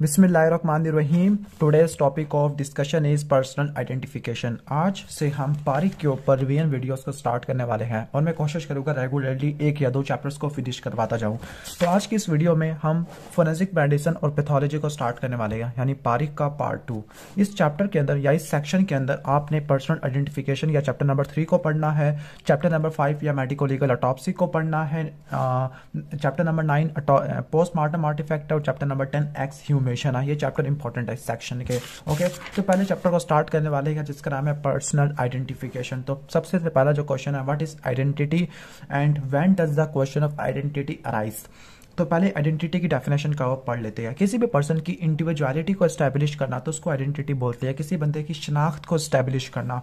बिस्मिल्लाहिर्रहमानिर्रहीम today's topic of discussion is personal identification आज से हम पारिक के ऊपर रिवीजन वीडियोस को स्टार्ट करने वाले हैं और मैं कोशिश करूंगा रेगुलरली एक या दो चैप्टर्स को फिनिश करवाता जाऊं तो आज की इस वीडियो में हम फोरेंसिक मेडिसिन और पैथोलॉजी को स्टार्ट करने वाले हैं यानी पारिक का पार्ट टू इस चैप्टर के अंदर या इस सेक्शन के अंदर आपने पर्सनल आइडेंटिफिकेशन या चैप्टर नंबर थ्री को पढ़ना है चैप्टर नंबर फाइव या मेडिको लीगल अटॉपसी को पढ़ना है chapter number nine postmortem artifact और chapter number ten ex human information है ये चैप्टर इंपॉर्टेंट है सेक्शन के ओके तो पहले चैप्टर को स्टार्ट करने वाले हैं जिसका नाम है पर्सनल आइडेंटिफिकेशन तो सबसे पहला जो क्वेश्चन है what is identity and when does the question of identity arise तो पहले आइडेंटिटी की डेफिनेशन का वो पढ़ लेते हैं किसी भी पर्सन की इंडिविजुअलिटी को स्टैब्लिश करना तो उसको आइडेंटिटी बोलते हैं किसी बंदे की शनाख्त को स्टैब्लिश करना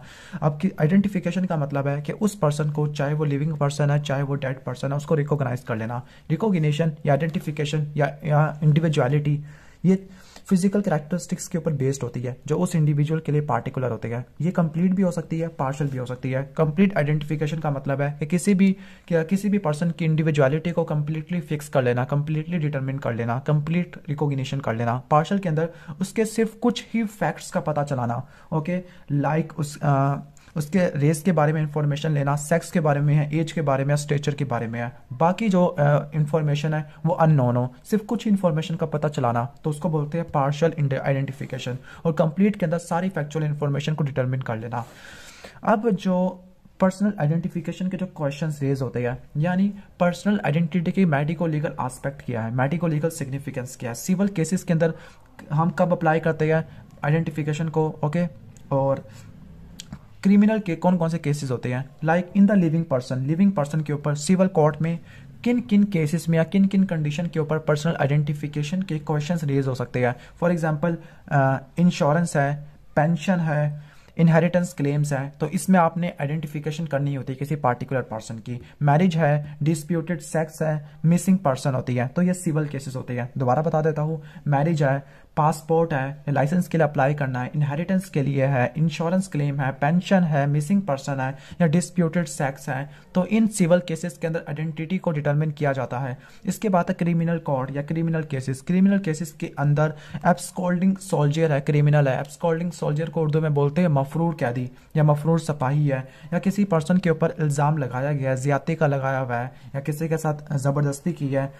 अब की आइडेंटिफिकेशन का मतलब है कि उस पर्सन को चाहे वो लिविंग पर्सन है चाहे वो डेड पर्सन है उसको रिकोगनाइज कर लेना रिकोगनीशन या आइडेंटिफिकेशन या इंडिविजुअलिटी ये फिजिकल करेक्टरिस्टिक्स के ऊपर बेस्ड होती है जो उस इंडिविजुअल के लिए पार्टिकुलर होती है ये कंप्लीट भी हो सकती है पार्शल भी हो सकती है कंप्लीट आइडेंटिफिकेशन का मतलब है कि किसी भी कि किसी भी पर्सन की इंडिविजुअलिटी को कंप्लीटली फिक्स कर लेना कंप्लीटली डिटर्मिन कर लेना कंप्लीट रिकोगशन कर लेना पार्शल के अंदर उसके सिर्फ कुछ ही फैक्ट्स का पता चलाना ओके लाइक like उस आ, उसके रेस के बारे में इंफॉर्मेशन लेना सेक्स के बारे में है एज के बारे में है स्टेचर के बारे में है बाकी जो इन्फॉर्मेशन है वो अननोन हो सिर्फ कुछ इन्फॉर्मेशन का पता चलाना तो उसको बोलते हैं पार्शल आइडेंटिफिकेशन और कंप्लीट के अंदर सारी फैक्चुअल इन्फॉर्मेशन को डिटर्मिन कर लेना अब जो पर्सनल आइडेंटिफिकेशन के जो क्वेश्चन रेज होते हैं यानी पर्सनल आइडेंटिटी के मेडिको लीगल आस्पेक्ट क्या है मेडिको लीगल सिग्निफिकेंस क्या है सिविल केसेस के अंदर हम कब अप्लाई करते हैं आइडेंटिफिकेशन को ओके okay? और क्रिमिनल के कौन कौन से केसेस होते हैं like in the living person living person के ऊपर सिविल कोर्ट में किन किन केसेस में या किन किन कंडीशन के ऊपर पर्सनल आइडेंटिफिकेशन के क्वेश्चंस रेज हो सकते हैं फॉर एग्जांपल इंश्योरेंस है पेंशन है इनहेरिटेंस क्लेम्स है तो इसमें आपने आइडेंटिफिकेशन करनी होती है किसी पार्टिकुलर पर्सन की मैरिज है डिस्प्यूटेड सेक्स है मिसिंग पर्सन होती है तो ये सिविल केसेस होते हैं दोबारा बता देता हूँ मैरिज है पासपोर्ट है लाइसेंस के लिए अप्लाई करना है इनहेरिटेंस के लिए है इंश्योरेंस क्लेम है पेंशन है मिसिंग पर्सन है या डिस्प्यूटेड सेक्स है तो इन सिविल केसेस के अंदर आइडेंटिटी को डिटर्मिन किया जाता है इसके बाद क्रिमिनल कोर्ट या क्रिमिनल केसेस क्रिमिनल केसेस के अंदर एब्सकोल्डिंग सोल्जर है क्रिमिनल है एब्सकोल्डिंग सोल्जियर को उर्दू में बोलते हैं मफरूर कैदी या मफरूर सपाही है या किसी पर्सन के ऊपर इल्ज़ाम लगाया गया है ज्यादा का लगाया हुआ है या किसी के साथ ज़बरदस्ती की है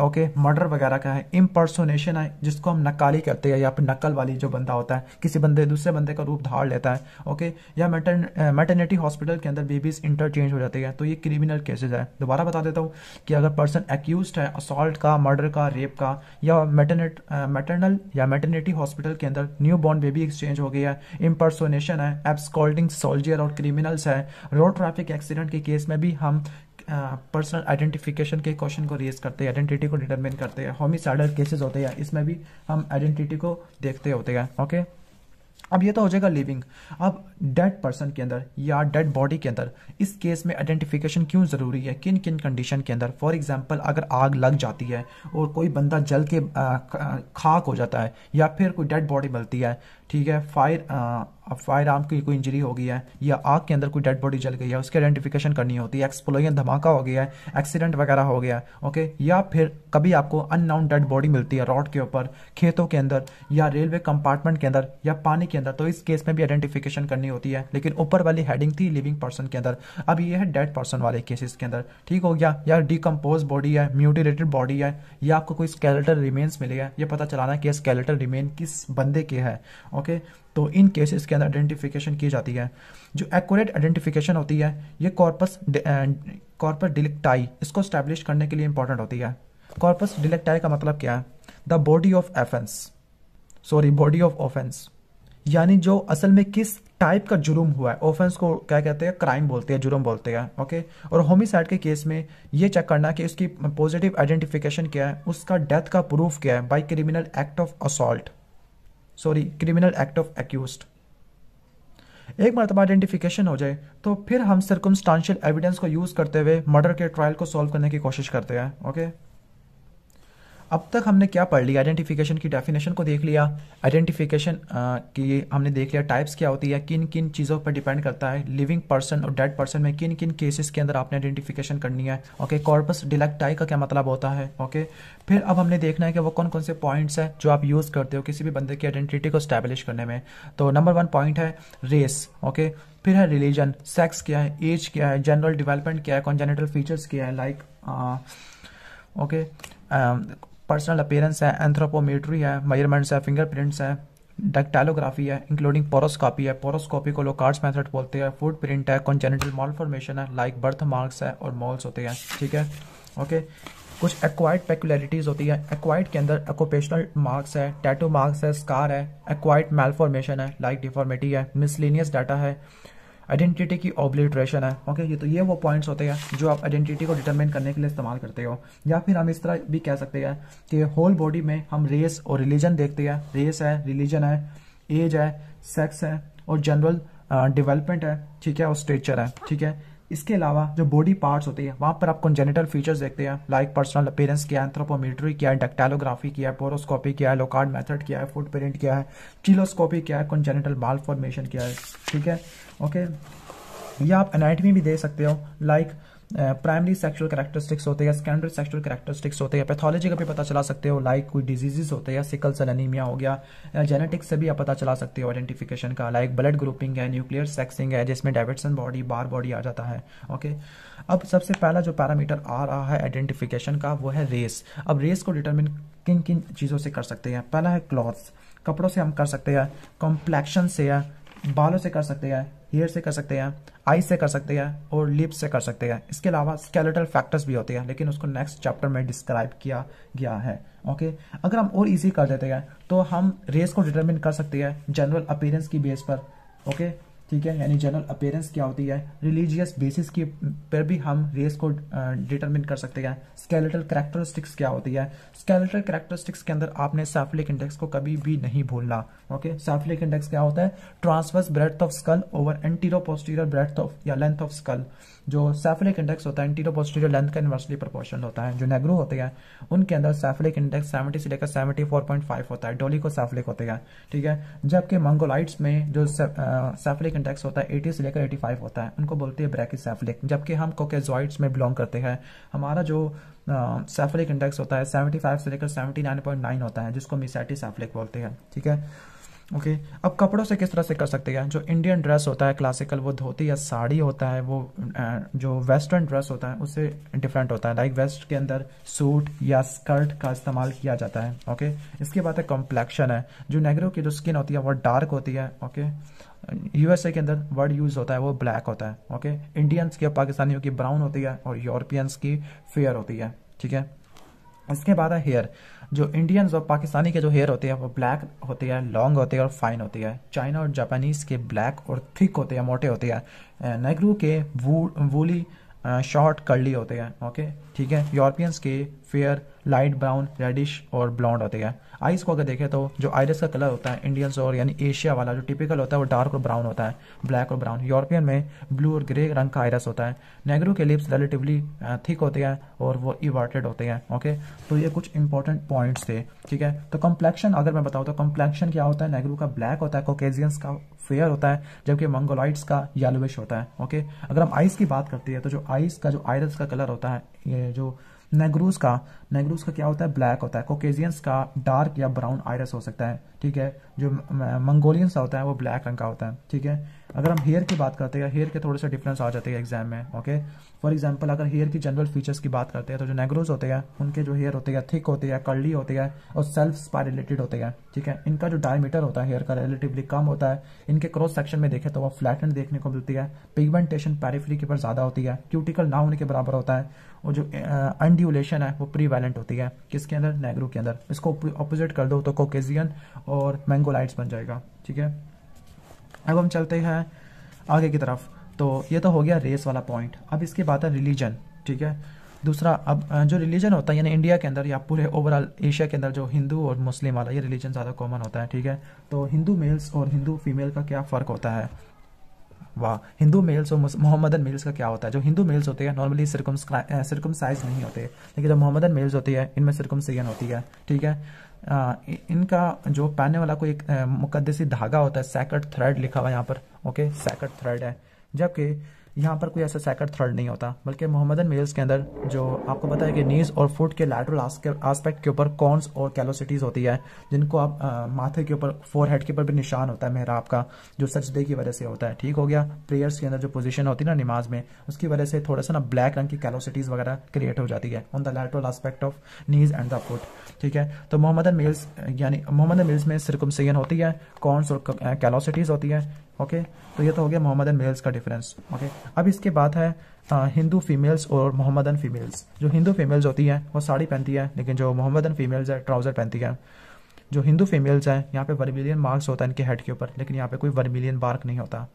ओके मर्डर वगैरह का है इम्पर्सोनेशन है जिसको हम नकाली करते हैं या फिर नकल वाली जो बंदा होता है किसी बंदे दूसरे बंदे का रूप धार लेता है ओके या मेटर्निटी हॉस्पिटल के अंदर बेबीज इंटरचेंज हो जाती है तो ये क्रिमिनल केसेज है दोबारा बता देता हूँ कि अगर पर्सन एक्यूज है असॉल्ट का मर्डर का रेप का या मेटरनेट मेटरनल या मेटर्निटी हॉस्पिटल के अंदर न्यू बॉर्न बेबी एक्सचेंज हो गया है इम्पर्सोनेशन है एब्सकॉल्डिंग सोल्जियर और क्रिमिनल्स है रोड ट्रैफिक एक्सीडेंट के केस में भी हम पर्सनल आइडेंटिफिकेशन के क्वेश्चन को रेस करते हैं आइडेंटिटी को डिटरमिन करते हैं होमिसाइडल केसेस होते हैं इसमें भी हम आइडेंटिटी को देखते होते हैं ओके अब ये तो हो जाएगा लिविंग अब डेड पर्सन के अंदर या डेड बॉडी के अंदर इस केस में आइडेंटिफिकेशन क्यों ज़रूरी है किन किन कंडीशन के अंदर फॉर एग्जांपल अगर आग लग जाती है और कोई बंदा जल के खाक हो जाता है या फिर कोई डेड बॉडी मिलती है ठीक है फायर फायर आर्म की कोई इंजरी हो गई है या आग के अंदर कोई डेड बॉडी जल गई है उसकी आइडेंटिफिकेशन करनी होती है एक्सप्लोजन धमाका हो गया है एक्सीडेंट वगैरह हो गया है ओके या फिर कभी आपको अननाउन डेड बॉडी मिलती है रॉड के ऊपर खेतों के अंदर या रेलवे कंपार्टमेंट के अंदर या पानी के अंदर तो इस केस में भी आइडेंटिफिकेशन करनी होती है लेकिन ऊपर वाली हेडिंग थी लिविंग पर्सन के अंदर अब ये है डेड पर्सन वाले केसेस के अंदर ठीक हो गया या डिकम्पोज बॉडी है म्यूटिलेटेड बॉडी है या आपको कोई स्केलेटल रिमेन्स मिले हैं ये पता चलाना कि स्केलेटल रिमेन किस बंदे के है ओके तो इन केसेस के अंदर आइडेंटिफिकेशन की जाती है जो एक्यूरेट आइडेंटिफिकेशन होती है ये कॉर्पस कॉर्पस डिलेक्टाई इसको स्टैब्लिश करने के लिए इंपॉर्टेंट होती है कॉर्पस डिलेक्टाई का मतलब क्या है the body of offence sorry body of offence यानी जो असल में किस टाइप का जुर्म हुआ है ऑफेंस को क्या कहते हैं क्राइम बोलते हैं जुर्म बोलते हैं ओके और होमिसाइड के केस में ये चेक करना कि उसकी पॉजिटिव आइडेंटिफिकेशन क्या है उसका डेथ का प्रूफ क्या है by criminal act of assault sorry criminal act of accused एक मरतबा आइडेंटिफिकेशन हो जाए तो फिर हम सरकमस्टांशियल एविडेंस को यूज़ करते हुए मर्डर के ट्रायल को सॉल्व करने की कोशिश करते हैं ओके अब तक हमने क्या पढ़ लिया आइडेंटिफिकेशन की डेफिनेशन को देख लिया आइडेंटिफिकेशन की हमने देख लिया टाइप्स क्या होती है किन किन चीज़ों पर डिपेंड करता है लिविंग पर्सन और डेड पर्सन में किन किन केसेस के अंदर आपने आइडेंटिफिकेशन करनी है ओके कॉर्पस डिलेक्टाई का क्या मतलब होता है ओके फिर अब हमने देखना है कि वो कौन कौन से पॉइंट्स हैं जो आप यूज़ करते हो किसी भी बंदे की आइडेंटिटी को स्टैब्लिश करने में तो नंबर वन पॉइंट है रेस ओके फिर है रिलीजन सेक्स क्या है एज क्या है जनरल डिवेलपमेंट क्या है कॉन्जेनेटल फीचर्स क्या है like like, okay uh, okay? uh, personal appearance है एंथ्रोपोमेट्री है मेजरमेंट्स है फिंगरप्रिंट्स है डक्टाइलोग्राफी है इंक्लूडिंग पोरोस्कॉपी है पोरोस्कॉपी को लोग कार्ड्स मेथड बोलते हैं फूड प्रिंट है कॉन्जेनिटल मॉल फॉर्मेशन है लाइक बर्थ मार्क्स है और मॉल्स होते हैं ठीक है ओके कुछ एक्वाइड पेकुलरिटीज़ होती है एक्वाइड के अंदर एकोपेशनल मार्क्स है टैटो मार्क्स है स्कार है एक्वाइड मेल फॉर्मेशन है लाइक डिफॉर्मिटी है मिसलिनियस डाटा है आइडेंटिटी की ऑब्लिट्रेशन है ओके ये तो ये वो पॉइंट्स होते हैं जो आप आइडेंटिटी को डिटरमिन करने के लिए इस्तेमाल करते हो या फिर हम इस तरह भी कह सकते हैं कि होल बॉडी में हम रेस और रिलीजन देखते हैं रेस है रिलीजन है एज है सेक्स है और जनरल डिवेलपमेंट uh, है ठीक है और स्ट्रेचर है ठीक है इसके अलावा जो बॉडी पार्ट्स होती है वहाँ पर आप कंजेनिटल फीचर्स देखते हैं लाइक पर्सनल अपेयरेंस किया है एंथ्रोपोमेट्री किया है डक्टैलोग्राफी किया है पोरोस्कोपी किया है लोकार्ड मेथड किया है फुट प्रिंट किया है चिलोस्कोपी किया है कंजेनिटल बाल फॉर्मेशन किया है ठीक है ओके या आप एनाटमी भी दे सकते हो लाइक प्राइमरी सेक्सुअल करेक्टरिस्टिक्स होते हैं सेकेंडरी सेक्सुअल करेक्टरिस्टिक्स होते हैं पैथोलॉजी का भी पता चला सकते हो लाइक कोई डिजीजेस होते हैं सिकल सेल एनीमिया हो गया जेनेटिक्स से भी आप पता चला सकते हो आइडेंटिफिकेशन का लाइक ब्लड ग्रुपिंग है न्यूक्लियर सेक्सिंग है जिसमें डायवर्सन बॉडी बार बॉडी आ जाता है ओके अब सबसे पहला जो पैरामीटर आ रहा है आइडेंटिफिकेशन का वो है रेस अब रेस को डिटर्मिन किन किन चीज़ों से कर सकते हैं पहला है क्लॉथ्स कपड़ों से हम कर सकते हैं कॉम्प्लेक्शन से है बालों से कर सकते हैं हेयर से कर सकते हैं आई से कर सकते हैं और लिप्स से कर सकते हैं इसके अलावा स्केलेटल फैक्टर्स भी होते हैं लेकिन उसको नेक्स्ट चैप्टर में डिस्क्राइब किया गया है ओके अगर हम और इजी कर देते हैं तो हम रेस को डिटरमिन कर सकते हैं जनरल अपीयरेंस की बेस पर ओके ठीक है यानी जनरल अपेयरेंस क्या होती है रिलीजियस बेसिस के पर भी हम रेस को डिटरमिन कर सकते हैं स्केलेटल करेक्टरिस्टिक्स क्या होती है स्केलेटल करेक्टरिस्टिक्स के अंदर आपने सैफलिक इंडेक्स को कभी भी नहीं भूलना ओके सैफलिक इंडेक्स क्या होता है transverse breadth of skull over antero posterior breadth of या लेंथ ऑफ स्कल जो सेफलिक इंडेक्स होता है एंटीरो पोस्टीरियर लेंथ का इन्वर्सली प्रोपोर्शन होता है जो नेग्रो होते हैं उनके अंदर सेफलिक इंडेक्स सेवेंटी से लेकर सेवेंटी फोर पॉइंट फाइव होता है डोली को सेफलिक होते हैं ठीक है जबकि मंगोलाइट्स में जो सेफलिक इंडेक्स होता है एटी से लेकर एटी फाइव होता है उनको बोलते हैं ब्रैकि सेफलिक जबकि हम कोकेजॉइड्स में बिलोंग करते हैं हमारा जो सेफलिक इंडेक्स होता है सेवेंटी फाइव से लेकर सेवेंटी नाइन पॉइंट नाइन होता है जिसको मिसाइटी सेफलिक बोलते हैं ठीक है ओके अब कपड़ों से किस तरह से कर सकते हैं जो इंडियन ड्रेस होता है क्लासिकल वो धोती या साड़ी होता है वो जो वेस्टर्न ड्रेस होता है उससे डिफरेंट होता है लाइक वेस्ट के अंदर सूट या स्कर्ट का इस्तेमाल किया जाता है ओके इसके बाद है कॉम्प्लेक्शन है जो नेगरो की जो स्किन होती है वह डार्क होती है ओके यूएसए के अंदर वर्ड यूज़ होता है वो ब्लैक होता है ओके इंडियंस की पाकिस्तानियों की ब्राउन होती है और यूरोपियंस की फेयर होती है ठीक है इसके बाद है हेयर जो इंडियंस और पाकिस्तानी के जो हेयर होते हैं वो ब्लैक होते हैं लॉन्ग होते हैं और फाइन होते हैं चाइना और जापानीज़ के ब्लैक और थिक होते हैं मोटे होते हैं नेगरू के वू वूली शॉर्ट कर्ली होते हैं ओके ठीक है यूरोपियंस के फेयर लाइट ब्राउन रेडिश और ब्लॉन्ड होते हैं आइस को अगर देखें तो जो आइरिस का कलर होता है इंडियंस और यानी एशिया वाला जो टिपिकल होता है वो डार्क और ब्राउन होता है ब्लैक और ब्राउन यूरोपियन में ब्लू और ग्रे रंग का आइरस होता है नेगरू के लिप्स रिलेटिवली थिक होते हैं और वो इवर्टेड होते हैं ओके तो ये कुछ इंपॉर्टेंट पॉइंट्स थे ठीक है तो कम्प्लेक्शन अगर मैं बताऊँ तो कम्प्लेक्शन क्या होता है नेगरू का ब्लैक होता है कोकेजियंस का फेयर होता है जबकि मंगोलाइट्स का येलोविश होता है ओके अगर हम आइस की बात करते हैं तो जो आइस का जो आयरस का कलर होता है ये जो नेग्रूज का नेग्रूज का क्या होता है ब्लैक होता है कोकेजियंस का डार्क या ब्राउन आयरस हो सकता है ठीक है जो मंगोलियंस होता है वो ब्लैक रंग का होता है ठीक है अगर हम हेयर की बात करते हैं हेयर के थोड़े से डिफरेंस आ जाते हैं एग्जाम में ओके फॉर एग्जाम्पल अगर हेयर की जनरल फीचर्स की बात करते हैं तो जो नेग्रोज होते हैं उनके जो हेयर होते हैं थिक होते हैं कर्ली होते हैं और सेल्फ स्पायरेलेटेड होते हैं ठीक है इनका जो डायमीटर होता है हेयर का रिलेटिवली कम होता है इनके क्रॉस सेक्शन में देखें तो वह फ्लैटन देखने को मिलती है पिगमेंटेशन पैरिफ्री के पर ज्यादा होती है क्यूटिकल ना होने के बराबर होता है और जो अनड्यूलेशन है वो प्री होती है किसके अंदर नेग्रो के अंदर इसको अपोजिट कर दो तो कोकेजियन और मैंगोलाइट्स बन जाएगा ठीक है अब हम चलते हैं आगे की तरफ तो ये तो हो गया रेस वाला पॉइंट अब इसकी बात है रिलीजन ठीक है दूसरा अब जो रिलीजन होता है यानी इंडिया के अंदर या पूरे ओवरऑल एशिया के अंदर जो हिंदू और मुस्लिम वाला ये रिलीजन ज़्यादा कॉमन होता है ठीक है तो हिंदू मेल्स और हिंदू फीमेल का क्या फ़र्क होता है वाह हिंदू मेल्स और मोहम्मदन मेल्स का क्या होता है जो हिंदू मेल्स होते हैं नॉर्मली सिरकम सिरकम साइज नहीं होते लेकिन जो मोहम्मदन मेल्स होती है इनमें सिरकम सीन होती है ठीक है आ, इनका जो पहनने वाला कोई एक मुकदसी धागा होता है सैकट थ्रेड लिखा हुआ यहाँ पर ओके सैकड़ थ्रेड है जबकि यहाँ पर कोई ऐसा सेकंड थर्ड नहीं होता बल्कि मोहम्मदन मेल्स के अंदर जो आपको पता है कि नीज और फुट के लैटरल आस्पेक्ट के ऊपर कॉन्स और कैलोसिटीज होती है जिनको आप आ, माथे के ऊपर फोर हेड के ऊपर भी निशान होता है मेहराब का जो सजदे की वजह से होता है ठीक हो गया प्रेयर्स के अंदर जो पोजिशन होती है ना नमाज में उसकी वजह से थोड़ा सा ना ब्लैक रंग की कैलोसिटीज वगैरह क्रिएट हो जाती है on the lateral aspect of knees and the foot ठीक है तो मोहम्मदन मेल्स यानी मोहम्मदन मेल्स में सिरकुमसैन होती है कॉन्स और कैलोसिटीज होती है ओके तो ये तो हो गया मोहम्मदन मेल्स का डिफरेंस ओके अब इसके बाद है हिंदू फीमेल्स और मोहम्मदन फीमेल्स जो हिंदू फीमेल्स होती हैं वो साड़ी पहनती है लेकिन जो मोहम्मदन फीमेल्स है ट्राउज़र पहनती है जो हिंदू फीमेल्स हैं यहाँ पे वर्मिलियन मार्क्स होता है इनके हेड के ऊपर लेकिन यहाँ पे कोई वर्मिलियन मार्क नहीं होता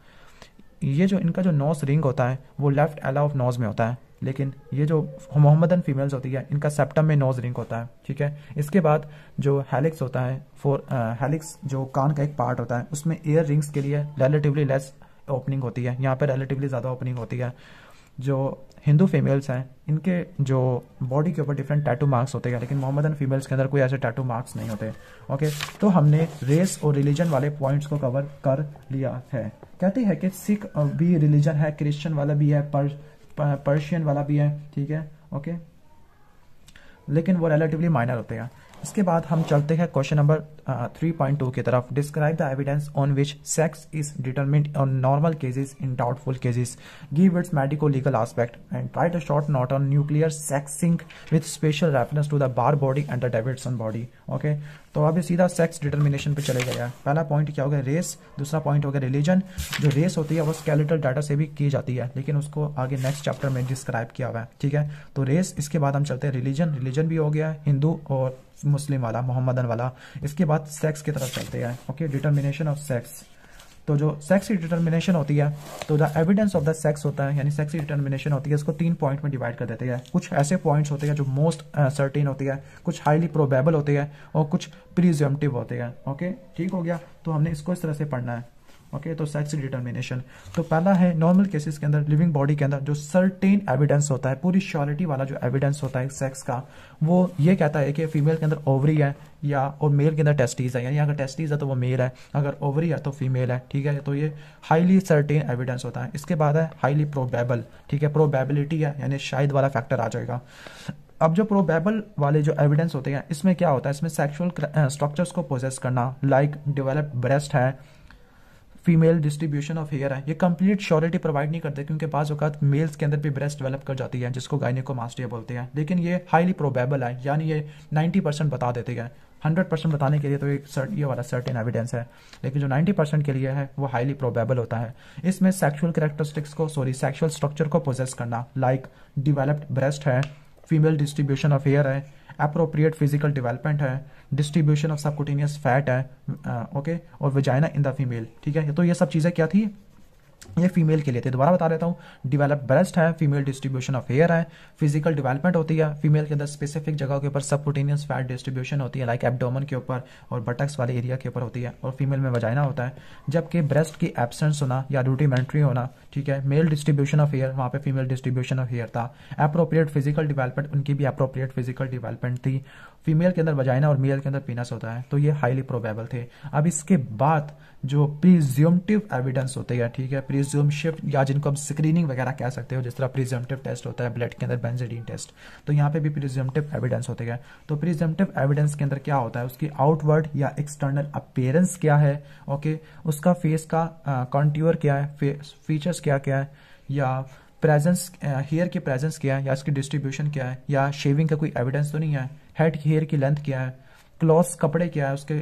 ये जो इनका जो नोस रिंग होता है वो लेफ्ट एला ऑफ नोज में होता है लेकिन ये जो मोहम्मदन फीमेल्स होती है इनका सेप्टम में नोज रिंग होता है ठीक है इसके बाद जो हेलिक्स होता है फोर हेलिक्स uh, जो कान का एक पार्ट होता है उसमें एयर रिंग्स के लिए रेलेटिवली लेस ओपनिंग होती है यहाँ पर रेलेटिवली ज़्यादा ओपनिंग होती है जो हिंदू फीमेल्स हैं इनके जो बॉडी के ऊपर डिफरेंट टैटू मार्क्स होते हैं लेकिन मोहम्मदन फीमेल्स के अंदर कोई ऐसे टैटू मार्क्स नहीं होते ओके तो हमने रेस और रिलीजन वाले पॉइंट्स को कवर कर लिया है कहती है कि सिख uh, भी रिलीजन है क्रिश्चियन वाला भी है पर पर्शियन वाला भी है ठीक है ओके लेकिन वो रिलेटिवली माइनर होते हैं इसके बाद हम चलते हैं question number three point two की तरफ describe the evidence on which sex is determined on normal cases in doubtful cases give its medico legal aspect and try a short note on nuclear sexing with special reference to the Barr body and the Davidson body okay तो अभी सीधा sex determination पे चले गया पहला point क्या हो गया रेस दूसरा पॉइंट हो गया रिलीजन जो रेस होती है वो स्केलेटल डाटा से भी की जाती है लेकिन उसको आगे नेक्स्ट चैप्टर में डिस्क्राइब किया हुआ है ठीक है तो रेस इसके बाद हम चलते हैं रिलीजन रिलीजन भी हो गया हिंदू और मुस्लिम वाला मोहम्मदन वाला इसके बाद सेक्स की तरफ चलते हैं ओके डिटर्मिनेशन ऑफ सेक्स तो जो सेक्स की डिटर्मिनेशन होती है तो the evidence of the sex होता है यानी सेक्स की डिटर्मिनेशन होती है इसको तीन पॉइंट में डिवाइड कर देते हैं कुछ ऐसे पॉइंट्स होते हैं जो मोस्ट सर्टेन होती है कुछ हाईली प्रोबेबल होते हैं और कुछ प्रिजमटिव होते हैं ओके ठीक हो गया तो हमने इसको इस तरह से पढ़ना है ओके तो सेक्स डिटर्मिनेशन तो पहला है नॉर्मल केसेस के अंदर लिविंग बॉडी के अंदर जो सर्टेन एविडेंस होता है पूरी श्योरिटी वाला जो एविडेंस होता है सेक्स का वो ये कहता है कि फीमेल के अंदर ओवरी है या और मेल के अंदर टेस्टीज है यानी अगर टेस्टीज है तो वो मेल है अगर ओवरी है तो फीमेल है ठीक है तो ये हाईली सर्टेन एविडेंस होता है इसके बाद है हाईली प्रोबेबल ठीक है प्रोबेबिलिटी है यानी शायद वाला फैक्टर आ जाएगा अब जो प्रोबेबल वाले जो एविडेंस होते हैं इसमें क्या होता है इसमें सेक्सुअल स्ट्रक्चर्स को प्रोसेस करना लाइक डिवेलप डेवलप्ड ब्रेस्ट है फीमेल डिस्ट्रीब्यूशन ऑफ हेयर है ये कंप्लीट श्योरिटी प्रोवाइड नहीं करते क्योंकि बाज अवत मेल्स के अंदर भी ब्रेस्ट डेवलप कर जाती है जिसको मास्टर बोलते हैं लेकिन ये हाईली प्रोबेबल है यानी ये नाइन्टी परसेंट बता देते हैं हंड्रेड परसेंट बताने के लिए तो एक सर्ट ये वाला सर्टेन एविडेंस है लेकिन जो नाइन्टी परसेंट के लिए है वो हाईली प्रोबेबल होता है इसमें सेक्सुअल करेक्टरिस्टिक्स को सॉरी सेक्सुअल स्ट्रक्चर को प्रोजेस करना लाइक डिवेलप्ड ब्रेस्ट है फीमेल डिस्ट्रीब्यूशन ऑफ हेयर है अप्रोप्रिएट फिजिकल डिवेलपमेंट है डिस्ट्रीब्यूशन ऑफ सबकुटेनियस फैट है ओके uh, और वजाइना इन द फीमेल ठीक है तो ये सब चीज़ें क्या थी ये फीमेल के लिए थे तो दोबारा बता देता हूँ डिवेलप ब्रेस्ट है फीमेल डिस्ट्रीब्यूशन ऑफ हेयर है फिजिकल डेवलपमेंट होती है फीमेल के अंदर स्पेसिफिक जगह के ऊपर सबकुटेनियस फैट डिस्ट्रीब्यूशन होती है लाइक एबडोमन के ऊपर और बटक्स वाले एरिया के ऊपर होती है और फीमेल में वजाइना होता है जबकि ब्रेस्ट की एबसेंस होना या रूटीमेंट्री होना ठीक है मेल डिस्ट्रीब्यूशन ऑफ हेयर वहाँ पे फीमेल डिस्ट्रीब्यूशन ऑफ हेयर था अप्रोप्रिएट फिजिकल डेवलपमेंट उनकी भी अप्रोप्रिएट फिजिकल डिवेलपमेंट थी फीमेल के अंदर वजाइना और मेल के अंदर पीनस होता है तो ये हाईली प्रोबेबल थे अब इसके बाद जो प्रिज्यूमटिव एविडेंस होते हैं ठीक है प्रिज्यूम शिफ्ट या जिनको हम स्क्रीनिंग वगैरह कह सकते हो जिस तरह प्रिज्यूमटिव टेस्ट होता है ब्लड के अंदर बेंजेडीन टेस्ट तो यहाँ पे भी प्रिज्यूमटिव एविडेंस होते हैं तो प्रिज्यूमटिव एविडेंस के अंदर क्या होता है उसकी आउटवर्ड या एक्सटर्नल अपेयरेंस क्या है ओके उसका फेस का कॉन्ट्यूअर क्या है फीचर्स क्या क्या है या प्रेजेंस हेयर की प्रेजेंस क्या है या इसकी डिस्ट्रीब्यूशन क्या है या शेविंग का कोई एविडेंस तो नहीं है हेड हेयर की लेंथ क्या है क्लॉथ कपड़े क्या है उसके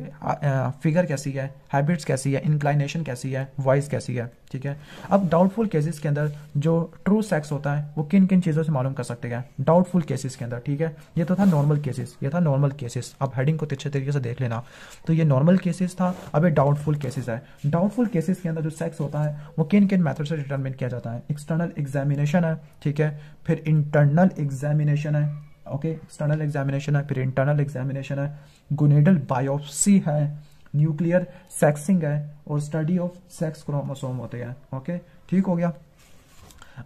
फिगर कैसी है हैबिट्स कैसी है इंक्लाइनेशन कैसी है वॉइस कैसी है ठीक है अब डाउटफुल केसेस के अंदर जो ट्रू सेक्स होता है वो किन किन चीज़ों से मालूम कर सकते हैं डाउटफुल केसेस के अंदर ठीक है ये तो था नॉर्मल केसेस ये था नॉर्मल केसेस अब हेडिंग को अच्छे तरीके से देख लेना तो ये नॉर्मल केसेस था अब ये डाउटफुल केसेस है डाउटफुल केसेस के अंदर जो सेक्स होता है वो किन किन मैथड से डिटर्मिन किया जाता है एक्सटर्नल एग्जामिनेशन है ठीक है फिर इंटरनल एग्जामिनेशन है ओके एक्सटर्नल एग्जामिनेशन है फिर इंटरनल एग्जामिनेशन है गुनेडल बायोप्सी है न्यूक्लियर सेक्सिंग है और स्टडी ऑफ सेक्स क्रोमोसोम होते हैं ओके ठीक हो गया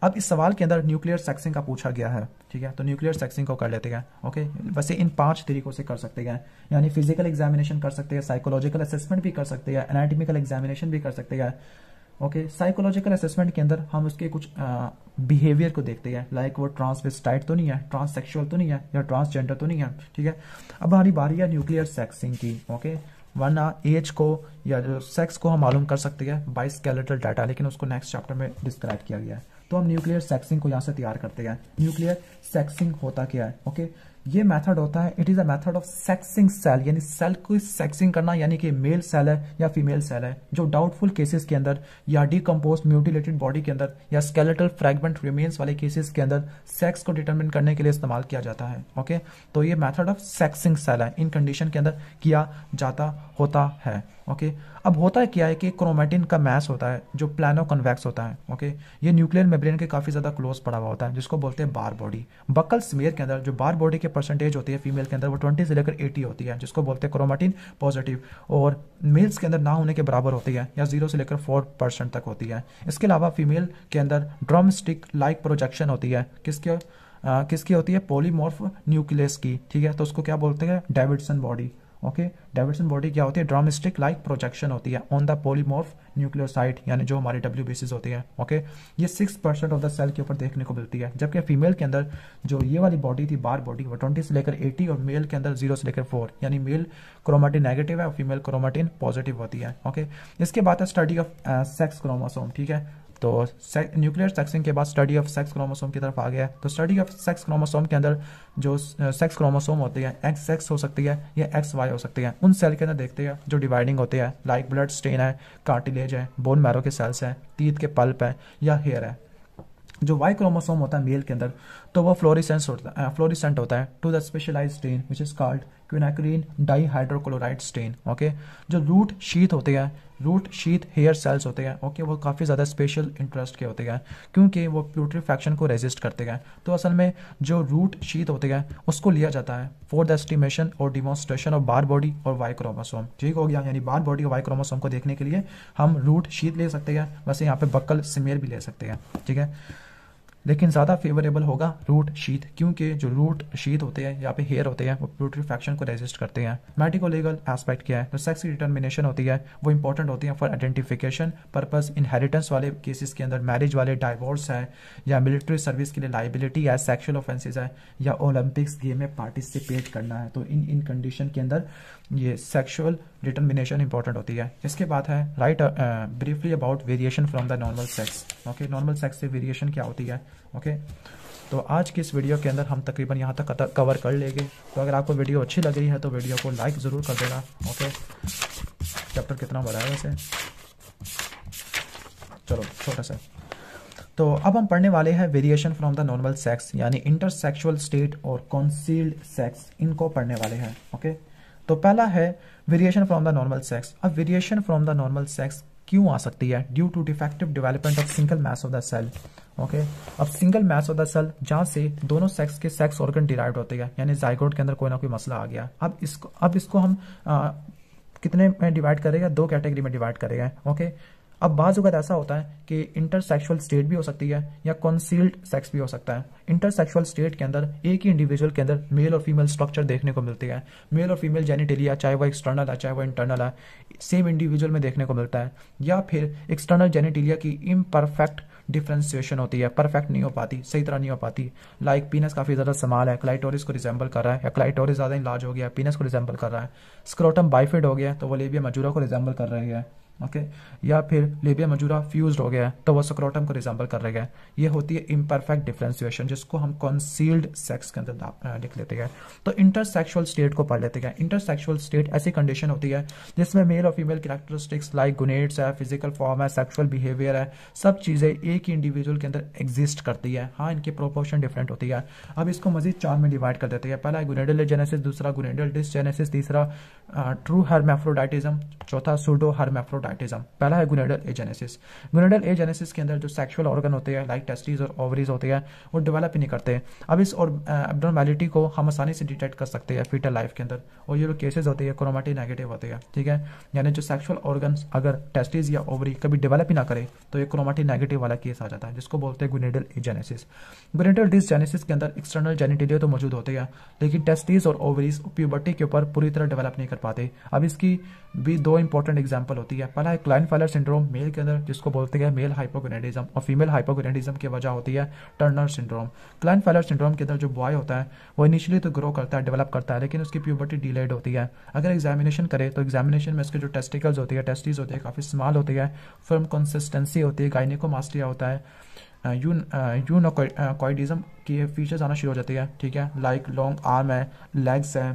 अब इस सवाल के अंदर न्यूक्लियर सेक्सिंग का पूछा गया है ठीक है तो न्यूक्लियर सेक्सिंग को कर लेते हैं ओके वैसे इन पांच तरीकों से कर सकते हैं यानी फिजिकल एग्जामिनेशन कर सकते हैं साइकोलॉजिकल असेसमेंट भी कर सकते हैं एनाटमिकल एग्जामिनेशन भी कर सकते हैं ओके साइकोलॉजिकल असेसमेंट के अंदर हम उसके कुछ बिहेवियर को देखते हैं लाइक वो ट्रांसवेस्टाइट तो नहीं है ट्रांससेक्सुअल तो नहीं है या ट्रांसजेंडर तो नहीं है ठीक है अब हमारी बारी है न्यूक्लियर सेक्सिंग की ओके वरना एज को या जो सेक्स को हम मालूम कर सकते हैं बाई स्केलेटल डाटा लेकिन उसको नेक्स्ट चैप्टर में डिस्क्राइब किया गया है तो हम न्यूक्लियर सेक्सिंग को यहाँ से तैयार करते हैं न्यूक्लियर सेक्सिंग होता क्या है ओके ये मेथड होता है it is a method of sexing cell यानी सेल को सेक्सिंग करना यानी कि मेल सेल है या फीमेल सेल है जो डाउटफुल केसेस के अंदर या डीकम्पोज म्यूटिलेटेड बॉडी के अंदर या स्केलेटल फ्रेगमेंट रिमेन्स वाले केसेस के अंदर सेक्स को डिटर्मिन करने के लिए इस्तेमाल किया जाता है ओके तो ये मैथड ऑफ सेक्सिंग सेल है इन कंडीशन के अंदर किया जाता होता है ओके अब होता है क्या है कि क्रोमेटिन का मैस होता है जो प्लानो कन्वैक्स होता है ओके ये न्यूक्लियर मेब्रेन के काफ़ी ज़्यादा क्लोज पड़ा हुआ होता है जिसको बोलते हैं बार बॉडी बकल स्मेयर के अंदर जो बार बॉडी के परसेंटेज होती है फीमेल के अंदर वो ट्वेंटी से लेकर एटी होती है जिसको बोलते हैं क्रोमेटिन पॉजिटिव और मेल्स के अंदर ना होने के बराबर होती है या जीरो से लेकर फोर परसेंट तक होती है इसके अलावा फीमेल के अंदर ड्रम स्टिक लाइक प्रोजेक्शन होती है किसके किसकी होती है पोलीमोर्फ न्यूक्लियस की ठीक है तो उसको क्या बोलते हैं Davidson body okay Davidson body क्या होती है ड्रामिस्टिक लाइक प्रोजेक्शन होती है ऑन द पोलीमोर्फ न्यूक्लियोसाइट यानी जो हमारी डब्ल्यू बेसिस होती है ओके okay? ये six percent of the cell के ऊपर देखने को मिलती है जबकि फीमेल के अंदर जो ये वाली बॉडी थी बार बॉडी वो ट्वेंटी से लेकर एटी और मेल के अंदर जीरो से लेकर फोर यानी मेल क्रोमाटिन नेगेटिव है और फीमेल क्रोमाटिन पॉजिटिव होती है ओके okay? इसके बाद है स्टडी ऑफ सेक्स क्रोमोसोम ठीक है तो न्यूक्लियर सेक्सिंग के बाद स्टडी ऑफ सेक्स क्रोमोसोम की तरफ आ गया है तो स्टडी ऑफ सेक्स क्रोमोसोम के अंदर जो सेक्स क्रोमोसोम होते हैं एक्स सेक्स हो सकती है या एक्स वाई हो सकती है उन सेल के अंदर देखते हैं जो डिवाइडिंग होती है लाइक ब्लड स्टेन है कार्टिलेज है बोन मैरो के सेल्स हैं तीत के पल्प है या हेयर है जो वाई क्रोमोसोम होता है मेल के अंदर तो वो फ्लोरिसेंस होता है फ्लोरिसेंट होता है to the specialise stain which is called quinacrine dihydrochloride stain okay जो रूट शीत होते हैं रूट शीत हेयर सेल्स होते हैं ओके वो काफ़ी ज़्यादा स्पेशल इंटरेस्ट के होते हैं क्योंकि वो प्यूट्रीफैक्शन को रेजिस्ट करते हैं तो असल में जो रूट शीत होते हैं उसको लिया जाता है फॉर द एस्टिमेशन और डिमॉन्स्ट्रेशन ऑफ बार बॉडी और वाई क्रोमोसोम ठीक हो गया यानी बार बॉडी और वाई क्रोमोसोम को देखने के लिए हम रूट शीत ले सकते हैं वैसे यहाँ पे बक्कल सिमेर भी ले सकते हैं ठीक है लेकिन ज़्यादा फेवरेबल होगा रूट शीत क्योंकि जो रूट शीत होते हैं या पे हेयर होते हैं वो फैक्शन को रेजिस्ट करते हैं मेडिको लीगल एस्पेक्ट क्या है तो सेक्स की डिटर्मिनेशन होती है वो इंपॉर्टेंट होती है फॉर आइडेंटिफिकेशन पर्पज इनहेरिटेंस वाले केसेस के अंदर मैरिज वाले डाइवोर्स है या मिलिट्री सर्विस के लिए लाइबिलिटी है सेक्शुअल ऑफेंसेज है या ओलंपिक्स गेम में पार्टिसिपेट करना है तो इन इन कंडीशन के अंदर ये सेक्शुअल डिटर्मिनेशन इंपॉर्टेंट होती है इसके बाद है write briefly about variation from the normal sex okay normal sex से वेरिएशन क्या होती है ओके okay? तो आज की इस वीडियो के अंदर हम तकरीबन यहाँ तक कवर कर लेंगे तो अगर आपको वीडियो अच्छी लग रही है तो वीडियो को लाइक ज़रूर कर देना ओके चैप्टर कितना बड़ा है वैसे चलो छोटा सा तो अब हम पढ़ने वाले हैं variation from the normal sex यानी इंटरसेक्सुअल स्टेट और कॉन्सील्ड सेक्स इनको पढ़ने वाले हैं ओके तो पहला है variation from the normal sex अब variation from the normal sex क्यों आ सकती है due to defective development of single mass of the cell okay अब single mass of the cell जहां से दोनों सेक्स के सेक्स ऑर्गन डिराइव होते हैं यानी जाइगोड के अंदर कोई ना कोई मसला आ गया अब इसको अब इसको हम आ, कितने में डिवाइड करेगा दो कैटेगरी में डिवाइड करेगा ओके अब बाज़त ऐसा होता है कि इंटरसेक्सुअल स्टेट भी हो सकती है या कंसील्ड सेक्स भी हो सकता है इंटरसेक्सुअल स्टेट के अंदर एक ही इंडिविजुअल के अंदर मेल और फीमेल स्ट्रक्चर देखने को मिलती है मेल और फीमेल जेनिटेलिया चाहे वो एक्सटर्नल है चाहे वो इंटरनल है सेम इंडिविजुअल में देखने को मिलता है या फिर एक्सटर्नल जेनिटेलिया की इम्परफेक्ट डिफ्रेंसिएशन होती है परफेक्ट नहीं हो पाती सही तरह नहीं हो पाती लाइक पीनस काफ़ी ज़्यादा समाल है क्लाइटोरिस को रिजेंबल कर रहा है या क्लाइटोरिस ज़्यादा इलाज हो गया है पीनस को रिजेंबल कर रहा है स्क्रोटम बाइफेड हो गया तो वो लेबिया मजूरा को रिजेंबल कर रही है ओके या फिर लेबिया मजूरा फ्यूज हो गया है तो वह सक्रोटम को रिजाम्बल कर रहेगा ये होती है इम्परफेक्ट डिफ्रेंसिएशन जिसको हम कंसील्ड सेक्स के अंदर लिख लेते हैं तो इंटरसेक्सुअल स्टेट को पढ़ लेते हैं इंटरसेक्सुअल स्टेट ऐसी कंडीशन होती है जिसमें मेल और फीमेल करेक्टरिस्टिक्स लाइक गुनेट्स है फिजिकल फॉर्म है सेक्सुअल बिहेवियर है सब चीज़ें एक ही इंडिविजुअल के अंदर एग्जिस्ट करती है हाँ इनकी प्रोपोर्शन डिफरेंट होती है अब इसको मजीद चार में डिवाइड कर देते हैं पहला गुनेडल जेनेसिस दूसरा गुनेडल डिस जेनेसिस तीसरा ट्रू हर्मेफ्रोडाइटिज्म चौथा सूडो हर्मेफ्रोडाइट पैराग्लाइटिज्म पहला है गुनेडल एजेनेसिस गुनेडल एजेनेसिस के अंदर जो सेक्सुअल ऑर्गन होते हैं लाइक टेस्टीज और ओवरीज होते हैं वो डेवलप ही नहीं करते अब इस और एबनॉर्मेलिटी को हम आसानी से डिटेक्ट कर सकते हैं फीटल लाइफ के अंदर और ये जो केसेज होते हैं क्रोमाटी नेगेटिव होते हैं ठीक है यानी जो सेक्सुअल ऑर्गन अगर टेस्टीज या ओवरी कभी डेवलप ही ना करे तो ये क्रोमाटी नेगेटिव वाला केस आ जाता है जिसको बोलते हैं गुनेडल एजेनेसिस गुनेडल डिसजेनेसिस के अंदर एक्सटर्नल जेनिटेलिया तो मौजूद होते हैं लेकिन टेस्टीज और ओवरीज प्यूबर्टी के ऊपर पूरी तरह डेवलप नहीं कर पाते अब इसकी भी दो इंपॉर्टेंट एग्जाम्पल होती है पहला है क्लाइन फाइलर सिंड्रोम मेल के अंदर जिसको बोलते हैं मेल हाइपोगोनेडिज्म और फीमेल हाइपोगोनेडिज्म की वजह होती है Turner syndrome Klinefelter syndrome के अंदर जो बॉय होता है वो इनिशियली तो ग्रो करता है डेवलप करता है लेकिन उसकी प्यूबर्टी डिलेड होती है अगर एग्जामिनेशन करे तो एग्जामिनेशन में उसके जो टेस्टिकल्स होती है टेस्टिस होती है काफ़ी स्मॉल होती है फिल्म कंसिस्टेंसी होती है गाइनिकोमास्टिया होता है यूनोकॉइडिज्म की फीचर्स आना शुरू हो जाती है ठीक है लाइक लॉन्ग आर्म है लेग्स है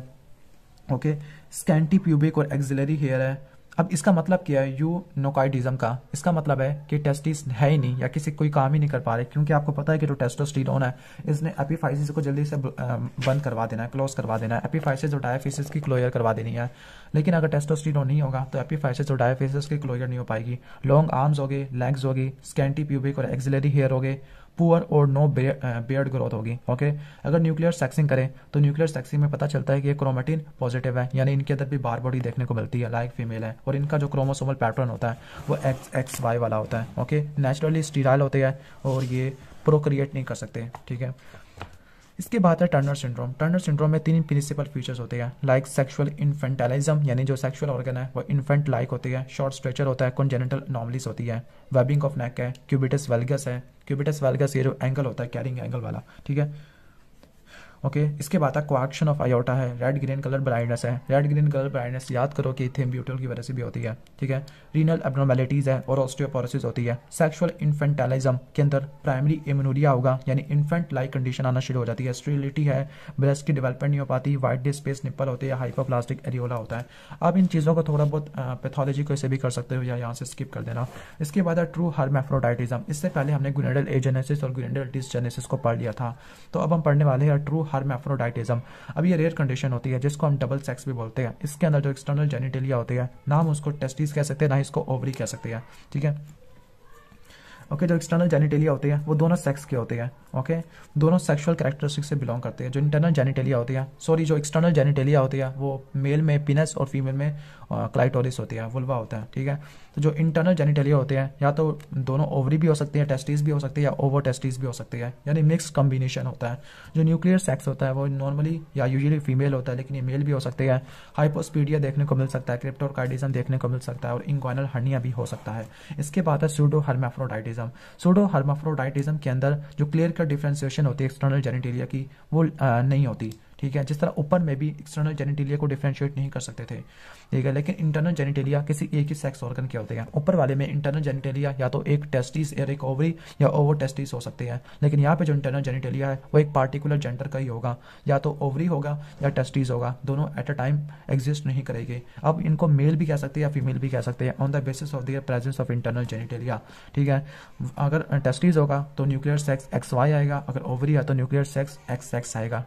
ओके स्कैंटी प्यूबिक और एक्सिलरी हेयर है अब इसका मतलब क्या है यू नोकाइडिज्म का इसका मतलब है कि टेस्टिस है ही नहीं या किसी कोई काम ही नहीं कर पा रहे क्योंकि आपको पता है कि जो तो है इसने एपीफाइसिस को जल्दी से बंद करवा देना है क्लोज करवा देना है एपीफाइसिस और डायफिसिस की क्लोयर करवा देनी है लेकिन अगर टेस्टोस्टीरोन नहीं होगा तो एपीफाइसिस और डायफिसिस की क्लोयर नहीं हो पाएगी लॉन्ग आर्म्स हो गए लेग्स होगी स्कैंटी प्यूबिक और एक्जिलरी हेयर हो गए पुअर और नो बियर्ड ग्रोथ होगी ओके अगर न्यूक्लियर सेक्सिंग करें तो न्यूक्लियर सेक्सिंग में पता चलता है कि ये क्रोमेटिन पॉजिटिव है यानी इनके अंदर भी बार बॉडी देखने को मिलती है लाइक फीमेल है और इनका जो क्रोमोसोमल पैटर्न होता है वो एक्स एक्स वाई वाला होता है ओके नेचुरली स्टीराइल होते हैं और ये प्रोक्रिएट नहीं कर सकते ठीक है इसके बाद है टर्नर सिंड्रोम टर्नर सिंड्रोम में तीन प्रिंसिपल फीचर्स होते हैं लाइक सेक्सुअल इन्फेंटालिज्म यानी जो सेक्सुअल ऑर्गन है वो इन्फेंट लाइक होती है शॉर्ट स्ट्रेचर होता है कॉन्जेनेटल नॉमलीस होती है वेबिंग ऑफ नेक है क्यूबिटस वेलगस है क्यूबिटस वेलगस ये जो एंगल होता है कैरिंग एंगल वाला ठीक है ओके okay, इसके बाद कोएक्शन ऑफ आयोटा है रेड ग्रीन कलर ब्लाइंडनेस है रेड ग्रीन कलर ब्लाइंडनेस याद करो कि ब्यूटल की वजह से भी होती है ठीक है रीनल एबनॉर्मेलिटीज़ है और ऑस्टियोपोरोसिस होती है सेक्सुअल इन्फेंटालिज्म के अंदर प्राइमरी इम्यूनोरिया होगा यानी इन्फेंट लाइक कंडीशन आना शुरू हो जाती है स्ट्रिलिटी है ब्रेस्ट की डेवलपमेंट नहीं हो पाती वाइट डे स्पेस निपल होती है प्लास्टिक एरियोला होता है आप इन चीज़ों को थोड़ा बहुत पैथोलॉजी को इसे भी कर सकते हो या यहाँ से स्किप कर देना इसके बाद है ट्रू हर्मेफ्रोडाइटिज्म इससे पहले हमने गुनेडल एजेनेसिस और गुनेडल जेनेसिस को पढ़ लिया था तो अब हम पढ़ने वाले हैं ट्रू हार्मेफ्रोडाइटिज्म अब ये रेयर कंडीशन होती है जिसको हम डबल सेक्स भी बोलते हैं इसके अंदर जो एक्सटर्नल जेनिटेलिया होती है ना हम उसको टेस्टिस कह सकते हैं ना इसको ओवरी कह सकते हैं ठीक है ओके okay, जो एक्सटर्नल जेनिटेलिया होते हैं वो दोनों सेक्स के होते हैं ओके दोनों सेक्सुअल कैरेक्टरिस्टिक से बिलोंग करते हैं जो इंटरनल जेनिटेलिया होती है सॉरी जो एक्सटर्नल जेनिटेलिया होती है वो मेल में पिनस और फीमेल में क्लाइटोरिस uh, होती है वुलवा होता है ठीक है तो जो इंटरनल जेनिटेलिया होते हैं या तो दोनों ओवरी भी हो सकती है टेस्टिस भी हो सकती है या ओवर टेस्टिस भी हो सकती है यानी मिक्स कॉम्बिनेशन होता है जो न्यूक्लियर सेक्स होता है वो नॉर्मली या यूजली फीमेल होता है लेकिन ये मेल भी हो सकती है हाइपोस्पीडिया देखने को मिल सकता है क्रिप्टोकाइडिज्म देखने को मिल सकता है और इंग्वाइनल हर्निया भी हो सकता है इसके बाद है सूडो हर्माफ्रोडाइटिज्म सूडो हर्माफ्रोडाइटिज्म के अंदर जो क्लियर कट डिफ्रेंसिएशन होती है एक्सटर्नल जेनिटेरिया की वो नहीं होती ठीक है जिस तरह ऊपर में भी एक्सटर्नल जेनिटेलिया को डिफ्रेंशिएट नहीं कर सकते थे ठीक है लेकिन इंटरनल जेनिटेलिया किसी एक ही सेक्स ऑर्गन के होते हैं ऊपर वाले में इंटरनल जेनिटेलिया या तो एक टेस्टिस या रिकवरी ओवरी या ओवर टेस्टिस हो सकते हैं लेकिन यहाँ पे जो इंटरनल जेनिटेलिया है वो एक पार्टिकुलर जेंडर का ही होगा या तो ओवरी होगा या टेस्टिस होगा दोनों एट अ टाइम एग्जिस्ट नहीं करेगी अब इनको मेल भी कह सकते हैं या फीमेल भी कह सकते हैं on the basis of their presence of internal genitalia ठीक है अगर टेस्टिस होगा तो न्यूक्लियर सेक्स एक्स वाई आएगा अगर ओवरी है तो न्यूक्लियर सेक्स एक्स सेक्स आएगा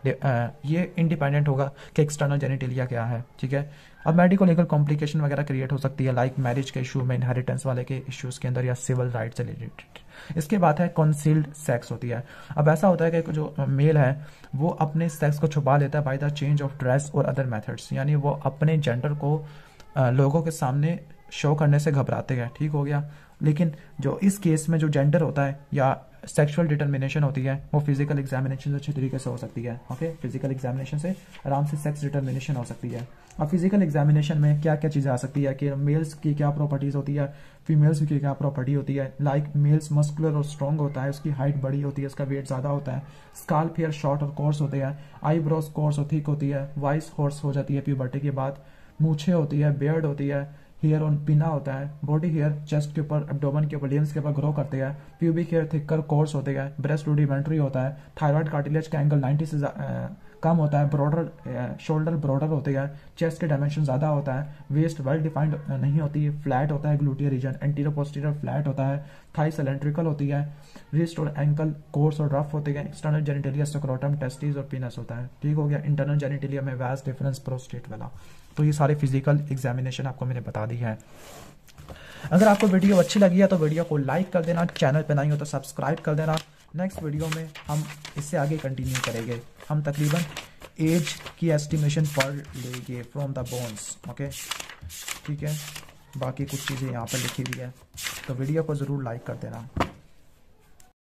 ये ये इंडिपेंडेंट होगा कि एक्सटर्नल जेनिटेलिया क्या है ठीक है अब मेडिकल लीगल कॉम्प्लिकेशन वगैरह क्रिएट हो सकती है लाइक मैरिज के इशू में इनहेरिटेंस वाले के इश्यूज़ के अंदर या सिविल राइट से रिलेटेड इसके बाद है कंसील्ड सेक्स होती है अब ऐसा होता है कि जो मेल है वो अपने सेक्स को छुपा लेता है by the change of dress और अदर मेथड्स यानी वो अपने जेंडर को लोगों के सामने शो करने से घबराते हैं ठीक हो गया लेकिन जो इस केस में जो जेंडर होता है या सेक्सुअल डिटर्मिनेशन होती है वो फिजिकल एग्जामिनेशन अच्छे तरीके से हो सकती है ओके फिजिकल एग्जामिनेशन से आराम से सेक्स डिटर्मिनेशन हो सकती है अब फिजिकल एग्जामिनेशन में क्या क्या चीज़ें आ सकती है कि मेल्स की क्या प्रॉपर्टीज होती है फीमेल्स की क्या प्रॉपर्टी होती है लाइक मेल्स मस्कुलर और स्ट्रॉन्ग होता है उसकी हाइट बड़ी होती है उसका वेट ज़्यादा होता है स्काल फेयर शॉर्ट और कोर्स होते हैं आईब्रोज कोर्स और थिक होती है वॉइस हॉर्स हो जाती है प्यूबर्टी के बाद मूछे होती है बियर्ड होती है हेयर ऑन पिना होता है बॉडी हेयर चेस्ट के ऊपर एब्डोमन के ऊपर के ऊपर ग्रो करते हैं प्यूबिक हेयर थिक्कर कोर्स होते हैं ब्रेस्ट रूडिमेंट्री होता है थायराइड कार्टिलेज का एंगल नाइन्टी से कम होता है ब्रॉडर शोल्डर ब्रॉडर होते हैं चेस्ट के डायमेंशन ज़्यादा होता है वेस्ट वेल डिफाइंड नहीं होती है फ्लैट होता है gluteal region antero posterior flat होता है थाई सिलेंट्रिकल होती है रिस्ट और एंकल कोर्स और रफ होते हैं एक्सटर्नल जेनिटेरिया सक्रोटम टेस्टिस और पीनस होता है ठीक हो गया इंटरनल जेनिटेरिया में वैस डिफरेंस प्रोस्टेट वाला तो ये सारे फिजिकल एग्जामिनेशन आपको मैंने बता दी है अगर आपको वीडियो अच्छी लगी है तो वीडियो को लाइक कर देना चैनल पर नहीं हो तो सब्सक्राइब कर देना नेक्स्ट वीडियो में हम इससे आगे कंटिन्यू करेंगे हम तकरीबन एज की एस्टिमेशन पढ़ लेंगे फ्रॉम द बोन्स ओके ठीक है बाकी कुछ चीज़ें यहाँ पर लिखी हुई है तो वीडियो को ज़रूर लाइक कर देना